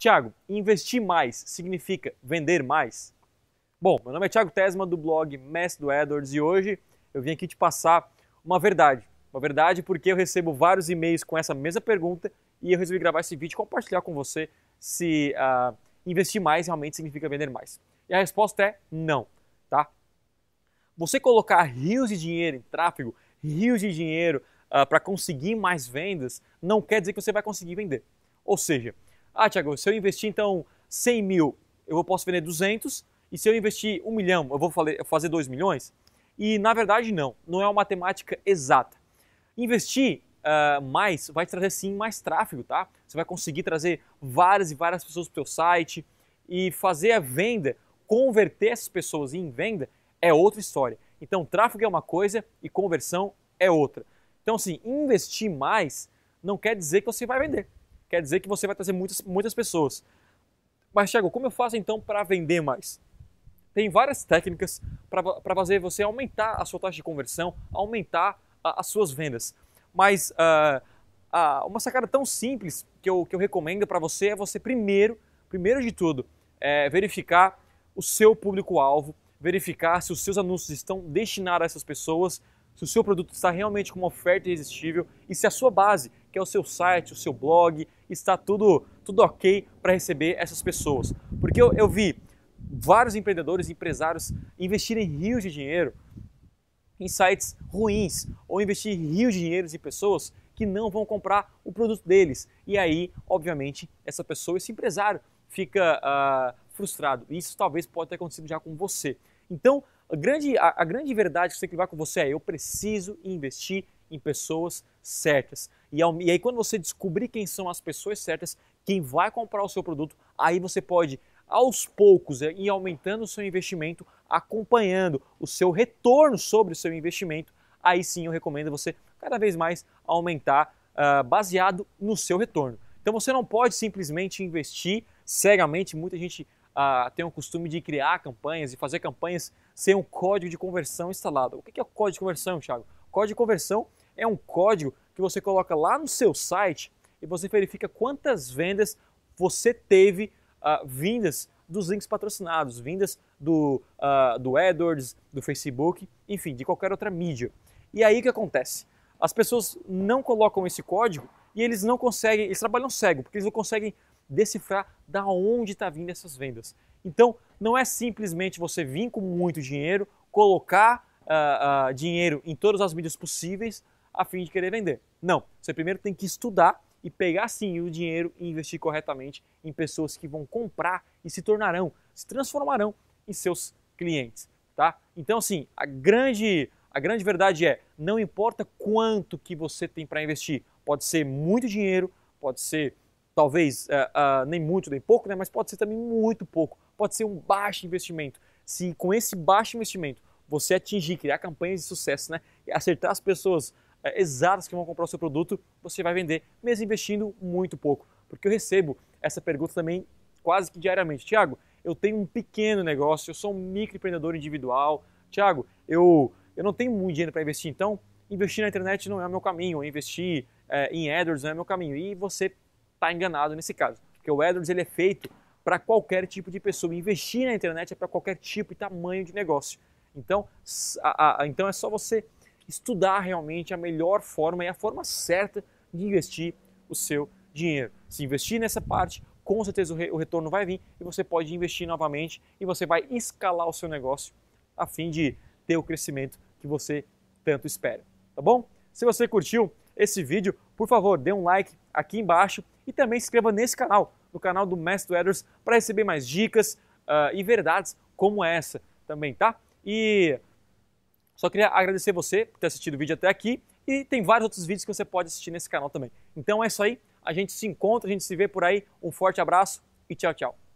Tiago, investir mais significa vender mais? Bom, meu nome é Tiago Tesma do blog Mestre do Edwards e hoje eu vim aqui te passar uma verdade. Uma verdade porque eu recebo vários e-mails com essa mesma pergunta e eu resolvi gravar esse vídeo e compartilhar com você se uh, investir mais realmente significa vender mais. E a resposta é não, tá? Você colocar rios de dinheiro em tráfego, rios de dinheiro uh, ah, para conseguir mais vendas, não quer dizer que você vai conseguir vender. Ou seja, ah, Tiago, se eu investir então 100 mil, eu posso vender 200, e se eu investir 1 milhão, eu vou fazer 2 milhões? E na verdade, não, não é uma matemática exata. Investir uh, mais vai trazer sim mais tráfego, tá? Você vai conseguir trazer várias e várias pessoas para o seu site e fazer a venda, converter essas pessoas em venda é outra história. Então, tráfego é uma coisa e conversão é outra. Então, assim, investir mais não quer dizer que você vai vender quer dizer que você vai trazer muitas, muitas pessoas. Mas, Thiago, como eu faço então para vender mais? Tem várias técnicas para fazer você aumentar a sua taxa de conversão, aumentar a, as suas vendas. Mas uh, uh, uma sacada tão simples que eu, que eu recomendo para você é você primeiro, primeiro de tudo, é, verificar o seu público-alvo, verificar se os seus anúncios estão destinados a essas pessoas, se o seu produto está realmente com uma oferta irresistível e se a sua base, que é o seu site, o seu blog, está tudo, tudo ok para receber essas pessoas. Porque eu, eu vi vários empreendedores e empresários investirem rios de dinheiro em sites ruins ou investir rios de dinheiro em pessoas que não vão comprar o produto deles. E aí, obviamente, essa pessoa, esse empresário, fica uh, frustrado. Isso talvez pode ter acontecido já com você. Então, a grande, a, a grande verdade que você tem que levar com você é: eu preciso investir em pessoas certas. E, ao, e aí, quando você descobrir quem são as pessoas certas, quem vai comprar o seu produto, aí você pode, aos poucos, é, ir aumentando o seu investimento, acompanhando o seu retorno sobre o seu investimento. Aí sim eu recomendo você cada vez mais aumentar uh, baseado no seu retorno. Então você não pode simplesmente investir cegamente. Muita gente uh, tem o costume de criar campanhas e fazer campanhas sem um código de conversão instalado. O que é o código de conversão, Thiago? código de conversão é um código que você coloca lá no seu site e você verifica quantas vendas você teve uh, vindas dos links patrocinados, vindas do, uh, do AdWords, do Facebook, enfim, de qualquer outra mídia. E aí o que acontece? As pessoas não colocam esse código e eles não conseguem, eles trabalham cego, porque eles não conseguem decifrar da onde está vindo essas vendas. Então, não é simplesmente você vir com muito dinheiro, colocar uh, uh, dinheiro em todas as mídias possíveis a fim de querer vender. Não, você primeiro tem que estudar e pegar sim o dinheiro e investir corretamente em pessoas que vão comprar e se tornarão, se transformarão em seus clientes, tá? Então assim, a grande a grande verdade é, não importa quanto que você tem para investir, pode ser muito dinheiro, pode ser talvez uh, uh, nem muito nem pouco, né? mas pode ser também muito pouco, pode ser um baixo investimento. Se com esse baixo investimento você atingir, criar campanhas de sucesso né? e acertar as pessoas uh, exatas que vão comprar o seu produto, você vai vender, mesmo investindo muito pouco. Porque eu recebo essa pergunta também quase que diariamente. Tiago, eu tenho um pequeno negócio, eu sou um microempreendedor individual. Tiago, eu, eu não tenho muito dinheiro para investir, então investir na internet não é o meu caminho, investir é, em AdWords não é o meu caminho. E você está enganado nesse caso, porque o AdWords ele é feito para qualquer tipo de pessoa. Investir na internet é para qualquer tipo e tamanho de negócio. Então, a, a, então é só você estudar realmente a melhor forma e a forma certa de investir o seu dinheiro. Se investir nessa parte, com certeza o, re, o retorno vai vir e você pode investir novamente e você vai escalar o seu negócio a fim de ter o crescimento que você tanto espera. Tá bom? Se você curtiu, esse vídeo, por favor, dê um like aqui embaixo e também se inscreva nesse canal, no canal do Mestre Edwards, para receber mais dicas uh, e verdades como essa também, tá? E só queria agradecer você por ter assistido o vídeo até aqui e tem vários outros vídeos que você pode assistir nesse canal também. Então é isso aí, a gente se encontra, a gente se vê por aí. Um forte abraço e tchau, tchau.